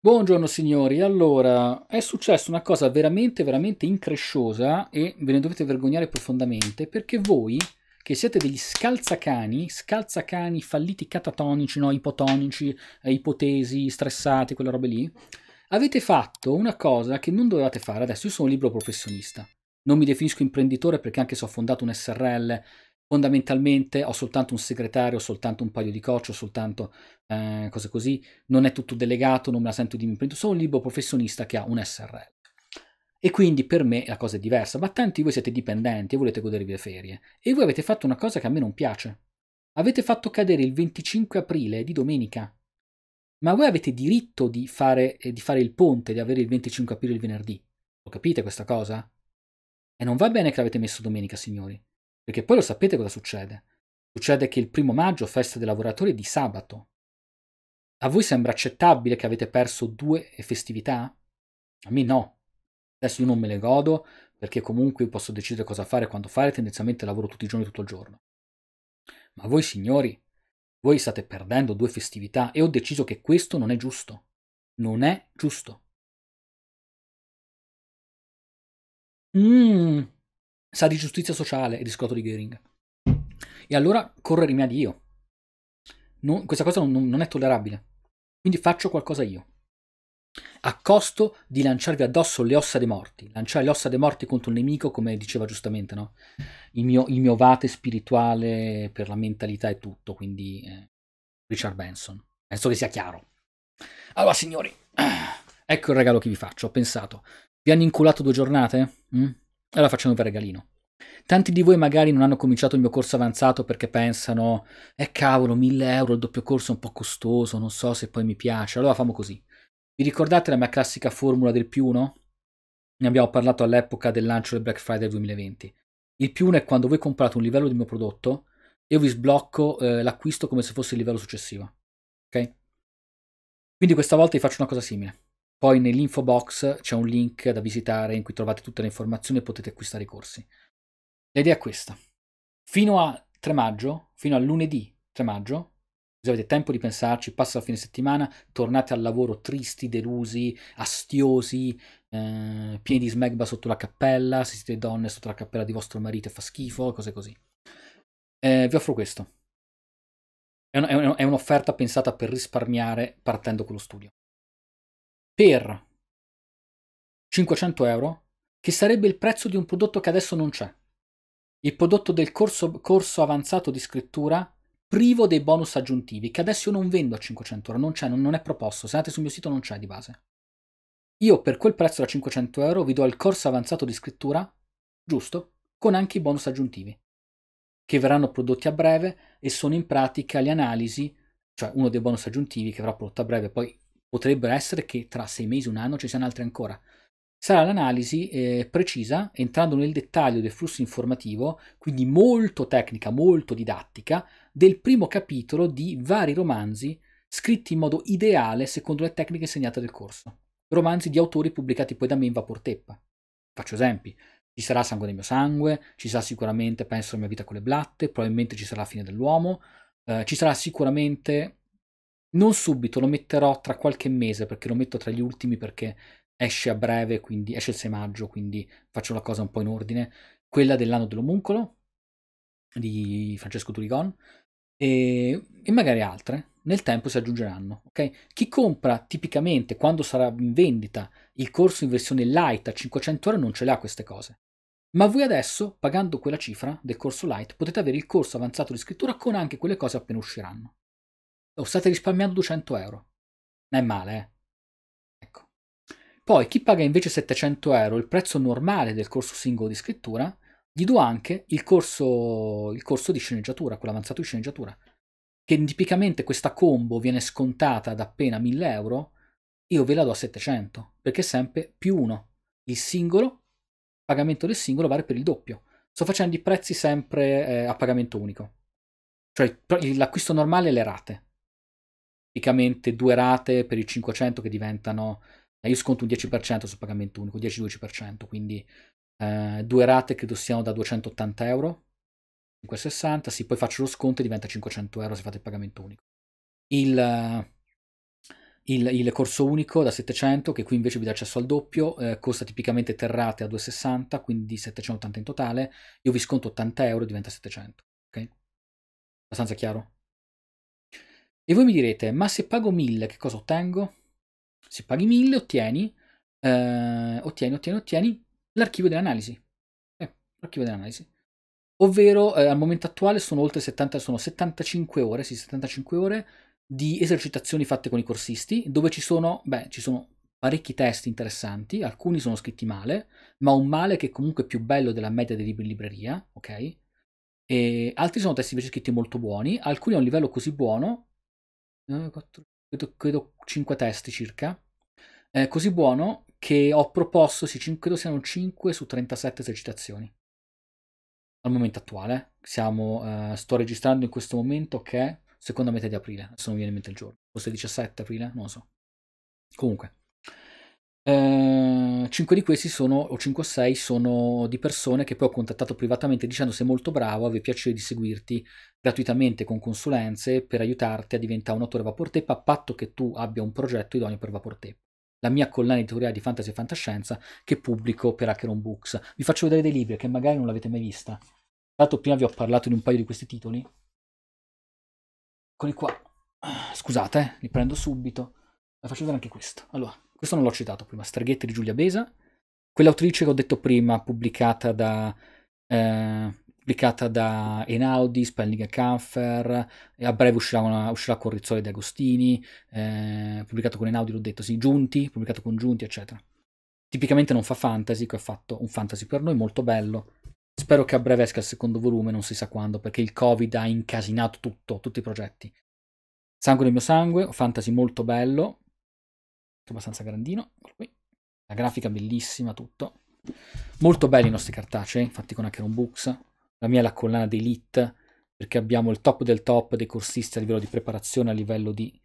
Buongiorno signori, allora è successa una cosa veramente veramente incresciosa e ve ne dovete vergognare profondamente perché voi che siete degli scalzacani, scalzacani falliti catatonici, no, ipotonici, eh, ipotesi, stressati, quella roba lì, avete fatto una cosa che non dovevate fare, adesso io sono un libero professionista, non mi definisco imprenditore perché anche se ho fondato un SRL fondamentalmente ho soltanto un segretario, ho soltanto un paio di coach, ho soltanto eh, cose così, non è tutto delegato, non me la sento di mi sono un libero professionista che ha un SRL. E quindi per me la cosa è diversa, ma tanti voi siete dipendenti e volete godervi le ferie, e voi avete fatto una cosa che a me non piace. Avete fatto cadere il 25 aprile di domenica, ma voi avete diritto di fare, eh, di fare il ponte, di avere il 25 aprile il venerdì. Lo capite questa cosa? E non va bene che l'avete messo domenica, signori. Perché poi lo sapete cosa succede. Succede che il primo maggio, festa dei lavoratori, è di sabato. A voi sembra accettabile che avete perso due festività? A me no. Adesso io non me le godo perché comunque posso decidere cosa fare e quando fare, tendenzialmente lavoro tutti i giorni tutto il giorno. Ma voi signori, voi state perdendo due festività e ho deciso che questo non è giusto. Non è giusto. Mmm sa di giustizia sociale e di Scotto di Gering. E allora corre rimedi io. Non, questa cosa non, non è tollerabile. Quindi faccio qualcosa io. A costo di lanciarvi addosso le ossa dei morti, lanciare le ossa dei morti contro il nemico, come diceva giustamente, no? Il mio, il mio vate spirituale per la mentalità e tutto, quindi eh, Richard Benson. Penso che sia chiaro. Allora, signori, ecco il regalo che vi faccio. Ho pensato, vi hanno inculato due giornate? Mm? Allora facciamo un regalino. Tanti di voi magari non hanno cominciato il mio corso avanzato perché pensano, eh cavolo, 1000 euro il doppio corso è un po' costoso, non so se poi mi piace. Allora famo così. Vi ricordate la mia classica formula del più 1? Ne abbiamo parlato all'epoca del lancio del Black Friday 2020. Il più 1 è quando voi comprate un livello del mio prodotto, io vi sblocco eh, l'acquisto come se fosse il livello successivo. Ok? Quindi questa volta vi faccio una cosa simile. Poi nell'info box c'è un link da visitare in cui trovate tutte le informazioni e potete acquistare i corsi. L'idea è questa. Fino a 3 maggio, fino a lunedì 3 maggio, se avete tempo di pensarci, passa la fine settimana, tornate al lavoro tristi, delusi, astiosi, eh, pieni di smegba sotto la cappella, se siete donne sotto la cappella di vostro marito e fa schifo, cose così. Eh, vi offro questo. È, un, è, un, è un'offerta pensata per risparmiare partendo con lo studio per 500 euro, che sarebbe il prezzo di un prodotto che adesso non c'è. Il prodotto del corso, corso avanzato di scrittura privo dei bonus aggiuntivi, che adesso io non vendo a 500 euro, non c'è, non, non è proposto. Se andate sul mio sito non c'è di base. Io per quel prezzo da 500 euro vi do il corso avanzato di scrittura, giusto, con anche i bonus aggiuntivi, che verranno prodotti a breve e sono in pratica le analisi, cioè uno dei bonus aggiuntivi che verrà prodotto a breve, poi potrebbero essere che tra sei mesi, un anno ci siano altri ancora. Sarà l'analisi eh, precisa, entrando nel dettaglio del flusso informativo, quindi molto tecnica, molto didattica, del primo capitolo di vari romanzi scritti in modo ideale secondo le tecniche insegnate del corso. Romanzi di autori pubblicati poi da me in Vaporteppa. Faccio esempi. Ci sarà Sangue del mio sangue, ci sarà sicuramente Penso alla mia vita con le blatte, probabilmente ci sarà la fine dell'uomo, eh, ci sarà sicuramente non subito, lo metterò tra qualche mese perché lo metto tra gli ultimi perché esce a breve, quindi esce il 6 maggio, quindi faccio la cosa un po' in ordine. Quella dell'anno dell'omuncolo di Francesco Turigon e, e magari altre. Nel tempo si aggiungeranno, ok? Chi compra tipicamente quando sarà in vendita il corso in versione light a 500 ore non ce l'ha queste cose. Ma voi adesso, pagando quella cifra del corso light, potete avere il corso avanzato di scrittura con anche quelle cose appena usciranno. Oh, state risparmiando 200 euro. Non è male, eh? Ecco. Poi chi paga invece 700 euro, il prezzo normale del corso singolo di scrittura, gli do anche il corso, il corso di sceneggiatura, quello avanzato di sceneggiatura, che tipicamente questa combo viene scontata da appena 1000 euro, io ve la do a 700, perché è sempre più uno. Il singolo, pagamento del singolo vale per il doppio. Sto facendo i prezzi sempre eh, a pagamento unico. Cioè l'acquisto normale e le rate tipicamente due rate per il 500 che diventano, eh, io sconto un 10% sul pagamento unico, 10-12%, quindi eh, due rate credo siano da 280 euro, 560, sì, poi faccio lo sconto e diventa 500 euro se fate il pagamento unico. Il, eh, il, il corso unico da 700, che qui invece vi dà accesso al doppio, eh, costa tipicamente terrate a 260, quindi 780 in totale, io vi sconto 80 euro e diventa 700, ok? Abbastanza chiaro? E voi mi direte, ma se pago 1000 che cosa ottengo? Se paghi 1000 ottieni, eh, ottieni, ottieni, ottieni l'archivio dell'analisi. Eh, l'archivio dell'analisi. Ovvero eh, al momento attuale sono oltre 70, sono 75 ore, sì, 75 ore di esercitazioni fatte con i corsisti, dove ci sono, beh, ci sono parecchi test interessanti, alcuni sono scritti male, ma un male che è comunque più bello della media dei libri in libreria, ok? E altri sono testi invece scritti molto buoni, alcuni a un livello così buono 4, eh, credo, credo 5 testi circa. È così buono che ho proposto, sì, 5, credo siano 5 su 37 esercitazioni. Al momento attuale, siamo, eh, sto registrando in questo momento che è seconda metà di aprile, adesso non viene in mente il giorno, forse 17 aprile, non lo so. Comunque, 5 eh, di questi sono, o 5 o 6 sono di persone che poi ho contattato privatamente dicendo sei molto bravo, avevo piacere di seguirti gratuitamente con consulenze per aiutarti a diventare un autore Vaportep a patto che tu abbia un progetto idoneo per Vaportep. La mia collana editoriale di fantasy e fantascienza che pubblico per Hackeron Books. Vi faccio vedere dei libri che magari non l'avete mai vista. Tra l'altro prima vi ho parlato di un paio di questi titoli. Eccoli qua. Ah, scusate, eh, li prendo subito. Vi faccio vedere anche questo. Allora, questo non l'ho citato prima, Stargate di Giulia Besa, quell'autrice che ho detto prima, pubblicata da, eh, pubblicata da Enaudi, Spelling Camfer, a breve uscirà, una, uscirà Corrizzoli di Agostini, eh, pubblicato con Enaudi, l'ho detto, sì, Giunti, pubblicato con Giunti, eccetera. Tipicamente non fa fantasy, che ha fatto un fantasy per noi molto bello. Spero che a breve esca il secondo volume, non si sa quando, perché il Covid ha incasinato tutto, tutti i progetti. Sangue del mio sangue, fantasy molto bello, abbastanza grandino, La grafica bellissima, tutto. Molto belli i nostri cartacei, eh, infatti con Acheron Books. La mia è la collana di perché abbiamo il top del top dei corsisti a livello di preparazione, a livello di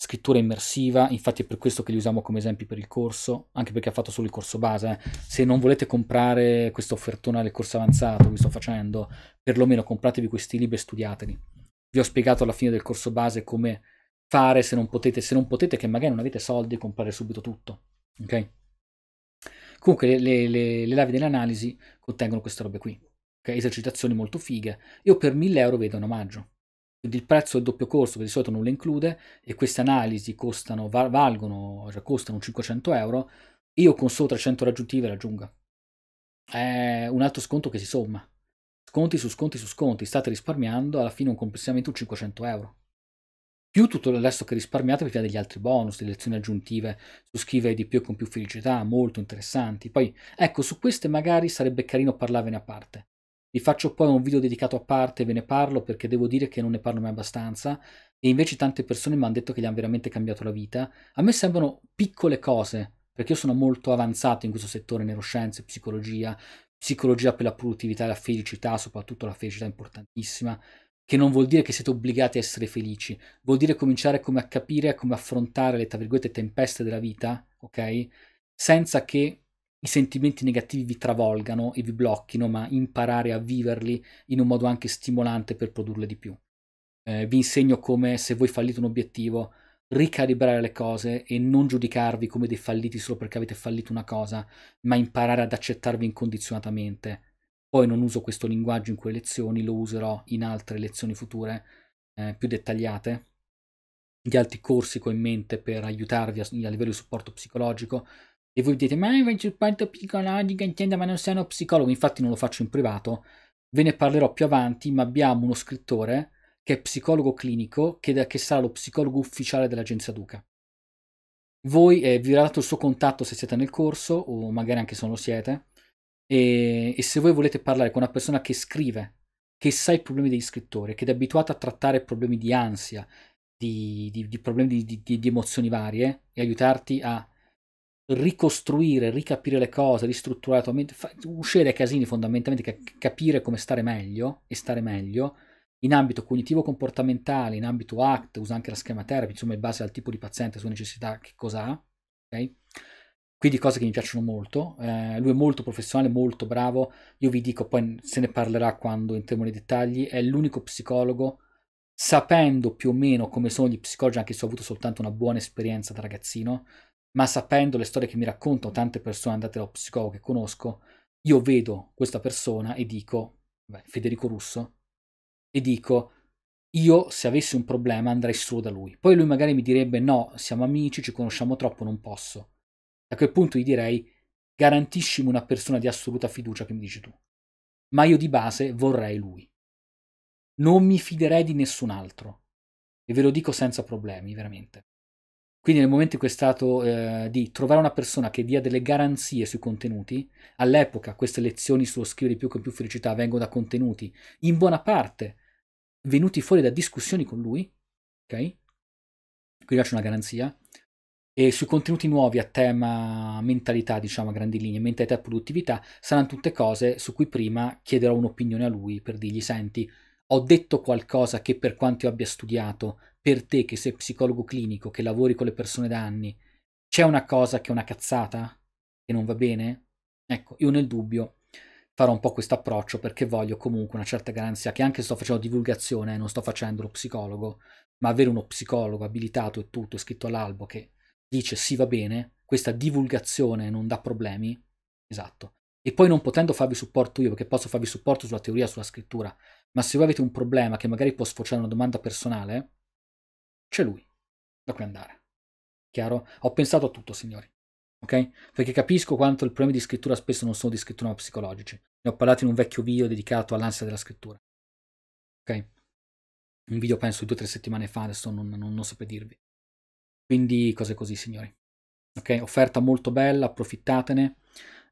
scrittura immersiva, infatti è per questo che li usiamo come esempi per il corso, anche perché ha fatto solo il corso base. Eh. Se non volete comprare questa offertona del corso avanzato che vi sto facendo, perlomeno compratevi questi libri e studiateli. Vi ho spiegato alla fine del corso base come fare se non potete, se non potete che magari non avete soldi, comprare subito tutto. Ok? Comunque le, le, le lavi dell'analisi contengono queste robe qui, okay? esercitazioni molto fighe. Io per 1000 euro vedo un omaggio. Quindi il prezzo del doppio corso, che di solito non le include, e queste analisi costano, valgono, cioè costano 500 euro, io con solo 300 raggiuntive raggiungo. È un altro sconto che si somma. Sconti su sconti su sconti, state risparmiando alla fine un complessivamente un 500 euro più tutto il resto che risparmiate per via degli altri bonus, delle lezioni aggiuntive su scrivere di più e con più felicità, molto interessanti. Poi, ecco, su queste magari sarebbe carino parlarvene a parte. Vi faccio poi un video dedicato a parte, ve ne parlo perché devo dire che non ne parlo mai abbastanza e invece tante persone mi hanno detto che gli hanno veramente cambiato la vita. A me sembrano piccole cose, perché io sono molto avanzato in questo settore, neuroscienze, psicologia, psicologia per la produttività e la felicità, soprattutto la felicità è importantissima, che non vuol dire che siete obbligati a essere felici, vuol dire cominciare come a capire come affrontare le tra virgolette tempeste della vita, ok? Senza che i sentimenti negativi vi travolgano e vi blocchino, ma imparare a viverli in un modo anche stimolante per produrle di più. Eh, vi insegno come se voi fallite un obiettivo, ricalibrare le cose e non giudicarvi come dei falliti solo perché avete fallito una cosa, ma imparare ad accettarvi incondizionatamente poi non uso questo linguaggio in quelle lezioni, lo userò in altre lezioni future eh, più dettagliate di altri corsi che ho in mente per aiutarvi a, a livello di supporto psicologico. E voi dite, ma io il supporto psicologico intendo, ma non sono psicologo, infatti non lo faccio in privato, ve ne parlerò più avanti, ma abbiamo uno scrittore che è psicologo clinico, che, che sarà lo psicologo ufficiale dell'agenzia Duca. Voi eh, vi verrà dato il suo contatto se siete nel corso o magari anche se non lo siete. E, e, se voi volete parlare con una persona che scrive, che sa i problemi degli scrittori, che è abituata a trattare problemi di ansia, di, di, di problemi di, di, emozioni varie, e aiutarti a ricostruire, ricapire le cose, ristrutturare la tua mente, fa, uscire dai casini fondamentalmente, capire come stare meglio e stare meglio in ambito cognitivo-comportamentale, in ambito ACT, usa anche la schema therapy, insomma in base al tipo di paziente, sulle necessità, che cosa ha, ok? quindi cose che mi piacciono molto. Eh, lui è molto professionale, molto bravo. Io vi dico, poi se ne parlerà quando entriamo nei dettagli. È l'unico psicologo, sapendo più o meno come sono gli psicologi, anche se ho avuto soltanto una buona esperienza da ragazzino, ma sapendo le storie che mi raccontano tante persone andate da psicologo che conosco, io vedo questa persona e dico, beh, Federico Russo, e dico, io se avessi un problema andrei solo da lui. Poi lui magari mi direbbe, no, siamo amici, ci conosciamo troppo, non posso a quel punto gli direi garantiscimi una persona di assoluta fiducia che mi dici tu. Ma io di base vorrei lui. Non mi fiderei di nessun altro. E ve lo dico senza problemi, veramente. Quindi nel momento in cui è stato eh, di trovare una persona che dia delle garanzie sui contenuti, all'epoca queste lezioni sullo scrivere più con più felicità vengono da contenuti, in buona parte venuti fuori da discussioni con lui, ok? Qui lascio una garanzia, e sui contenuti nuovi a tema mentalità, diciamo a grandi linee, mentalità e produttività, saranno tutte cose su cui prima chiederò un'opinione a lui per dirgli, senti, ho detto qualcosa che per quanto io abbia studiato, per te che sei psicologo clinico, che lavori con le persone da anni, c'è una cosa che è una cazzata? Che non va bene? Ecco, io nel dubbio farò un po' questo approccio perché voglio comunque una certa garanzia che anche se sto facendo divulgazione, eh, non sto facendo lo psicologo, ma avere uno psicologo abilitato e tutto, scritto all'albo che dice sì va bene, questa divulgazione non dà problemi, esatto, e poi non potendo farvi supporto io, perché posso farvi supporto sulla teoria, sulla scrittura, ma se voi avete un problema che magari può sfociare una domanda personale, c'è lui da cui andare. Chiaro? Ho pensato a tutto, signori. Ok? Perché capisco quanto i problemi di scrittura spesso non sono di scrittura ma psicologici. Ne ho parlato in un vecchio video dedicato all'ansia della scrittura. Ok? Un video penso di due o tre settimane fa, adesso non, non, non so per dirvi. Quindi cose così, signori. Ok, offerta molto bella, approfittatene.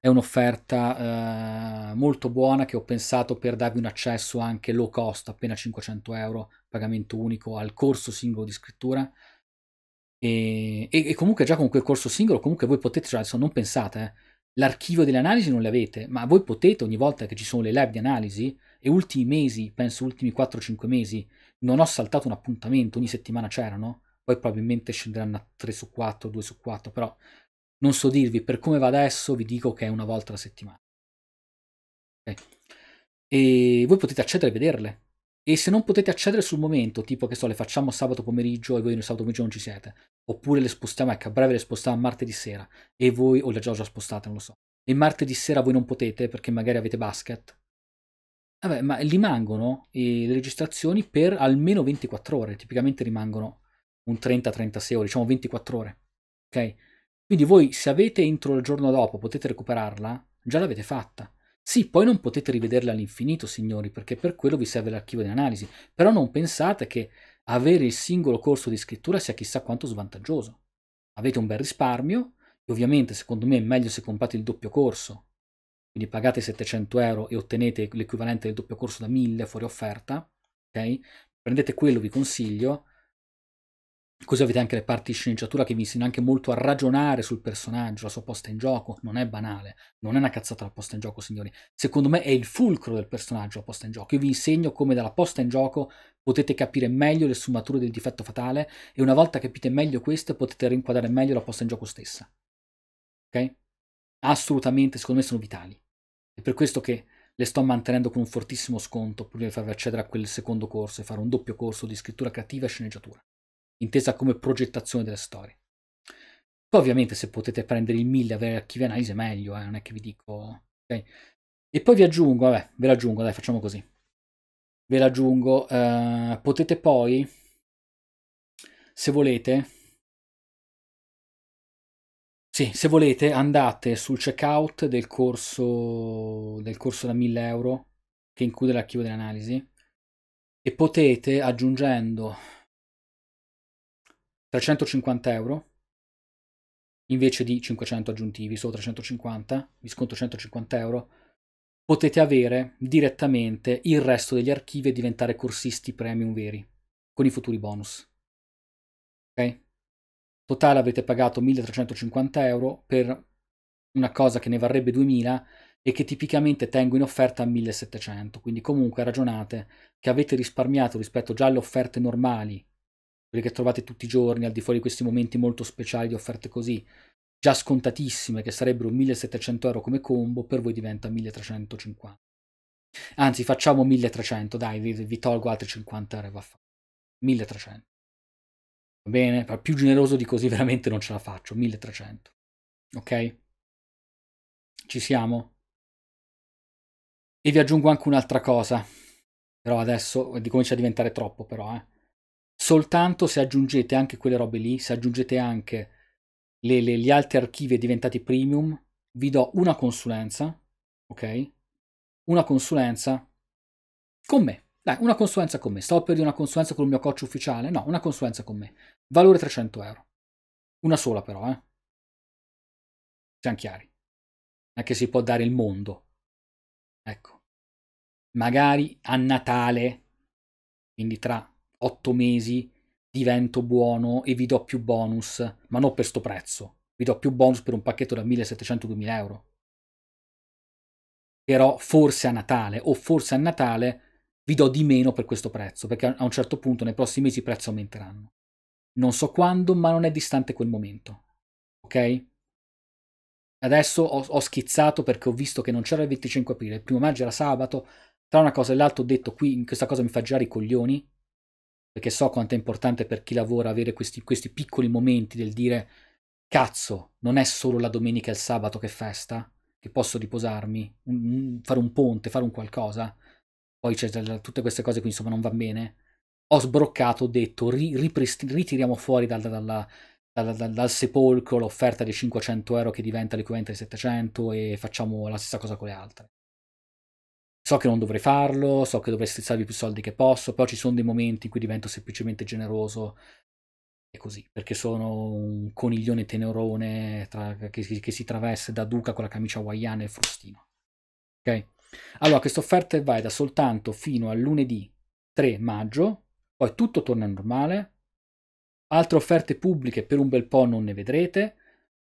È un'offerta eh, molto buona che ho pensato per darvi un accesso anche low cost, appena 500 euro, pagamento unico al corso singolo di scrittura. E, e, e comunque già con quel corso singolo, comunque voi potete, cioè, non pensate, eh, l'archivio delle analisi non le avete, ma voi potete ogni volta che ci sono le live di analisi, e ultimi mesi, penso ultimi 4-5 mesi, non ho saltato un appuntamento, ogni settimana c'erano, poi probabilmente scenderanno a 3 su 4, 2 su 4, però non so dirvi, per come va adesso vi dico che è una volta alla settimana. Okay. E voi potete accedere e vederle. E se non potete accedere sul momento, tipo che so, le facciamo sabato pomeriggio e voi nel sabato pomeriggio non ci siete, oppure le spostiamo, ecco, a breve le spostiamo a martedì sera e voi, o le già, già spostate, non lo so, e martedì sera voi non potete perché magari avete basket, vabbè, ma rimangono eh, le registrazioni per almeno 24 ore, tipicamente rimangono un 30-36 ore, diciamo 24 ore. Ok? Quindi voi se avete entro il giorno dopo potete recuperarla, già l'avete fatta. Sì, poi non potete rivederla all'infinito, signori, perché per quello vi serve l'archivio di analisi. Però non pensate che avere il singolo corso di scrittura sia chissà quanto svantaggioso. Avete un bel risparmio, e ovviamente secondo me è meglio se comprate il doppio corso, quindi pagate 700 euro e ottenete l'equivalente del doppio corso da 1000 fuori offerta, ok? Prendete quello, vi consiglio, Così avete anche le parti di sceneggiatura che vi insegnano anche molto a ragionare sul personaggio, la sua posta in gioco, non è banale, non è una cazzata la posta in gioco, signori. Secondo me è il fulcro del personaggio la posta in gioco. Io vi insegno come dalla posta in gioco potete capire meglio le sfumature del difetto fatale e una volta capite meglio queste potete rinquadrare meglio la posta in gioco stessa. Ok? Assolutamente, secondo me sono vitali. È per questo che le sto mantenendo con un fortissimo sconto prima di farvi accedere a quel secondo corso e fare un doppio corso di scrittura creativa e sceneggiatura intesa come progettazione delle storie. Poi ovviamente se potete prendere il 1000 e avere archivi analisi è meglio, eh, non è che vi dico... Okay. E poi vi aggiungo, vabbè, ve l'aggiungo, dai, facciamo così. Ve l'aggiungo, eh, potete poi, se volete, sì, se volete andate sul checkout del corso, del corso da 1000 euro che include l'archivio dell'analisi e potete aggiungendo 350 euro invece di 500 aggiuntivi, solo 350, vi sconto 150 euro, potete avere direttamente il resto degli archivi e diventare corsisti premium veri, con i futuri bonus. Ok? Totale avete pagato 1350 euro per una cosa che ne varrebbe 2000 e che tipicamente tengo in offerta a 1700, quindi comunque ragionate che avete risparmiato rispetto già alle offerte normali quelli che trovate tutti i giorni, al di fuori di questi momenti molto speciali di offerte così, già scontatissime, che sarebbero 1700 euro come combo, per voi diventa 1350. Anzi, facciamo 1300, dai, vi, vi tolgo altri 50 euro vaffanculo. 1300. Va bene? più generoso di così veramente non ce la faccio, 1300. Ok? Ci siamo? E vi aggiungo anche un'altra cosa, però adesso comincia a diventare troppo però, eh soltanto se aggiungete anche quelle robe lì, se aggiungete anche le, le, gli altri archivi diventati premium, vi do una consulenza, ok? Una consulenza con me. Dai, una consulenza con me. Sto per dire una consulenza con il mio coach ufficiale? No, una consulenza con me. Valore 300 euro. Una sola però, eh? Siamo chiari. Non è che si può dare il mondo. Ecco. Magari a Natale, quindi tra 8 mesi divento buono e vi do più bonus, ma non per sto prezzo. Vi do più bonus per un pacchetto da 1700-2000 euro. Però forse a Natale o forse a Natale vi do di meno per questo prezzo, perché a un certo punto nei prossimi mesi i prezzi aumenteranno. Non so quando, ma non è distante quel momento. Ok? Adesso ho, ho schizzato perché ho visto che non c'era il 25 aprile, il primo maggio era sabato, tra una cosa e l'altra ho detto qui questa cosa mi fa girare i coglioni, perché so quanto è importante per chi lavora avere questi, questi piccoli momenti del dire cazzo, non è solo la domenica e il sabato che è festa, che posso riposarmi, un, fare un ponte, fare un qualcosa. Poi c'è tutte queste cose che insomma, non va bene. Ho sbroccato, ho detto, ri, riprist- ritiriamo fuori dal, dal, dal, dal, sepolcro l'offerta dei 500 euro che diventa l'equivalente ai 700 e facciamo la stessa cosa con le altre. So che non dovrei farlo, so che dovrei strizzarvi più soldi che posso, però ci sono dei momenti in cui divento semplicemente generoso e così, perché sono un coniglione tenerone tra, che, che, si traveste da duca con la camicia hawaiana e il frustino. Ok? Allora, questa offerta è valida soltanto fino a lunedì 3 maggio, poi tutto torna normale. Altre offerte pubbliche per un bel po' non ne vedrete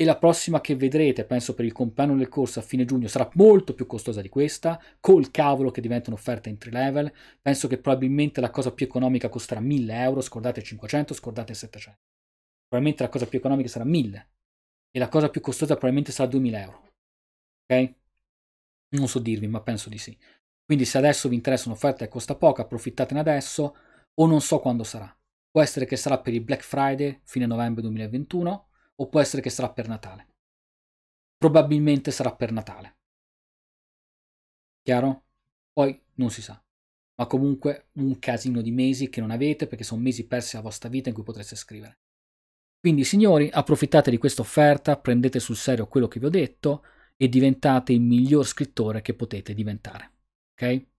e la prossima che vedrete, penso per il compleanno del corso a fine giugno, sarà molto più costosa di questa, col cavolo che diventa un'offerta entry level, penso che probabilmente la cosa più economica costerà 1000 euro, scordate 500, scordate 700. Probabilmente la cosa più economica sarà 1000 e la cosa più costosa probabilmente sarà 2000 euro. Ok? Non so dirvi, ma penso di sì. Quindi se adesso vi interessa un'offerta e costa poco, approfittatene adesso o non so quando sarà. Può essere che sarà per il Black Friday fine novembre 2021 o può essere che sarà per Natale. Probabilmente sarà per Natale. Chiaro? Poi non si sa. Ma comunque un casino di mesi che non avete perché sono mesi persi alla vostra vita in cui potreste scrivere. Quindi signori, approfittate di questa offerta, prendete sul serio quello che vi ho detto e diventate il miglior scrittore che potete diventare. Ok?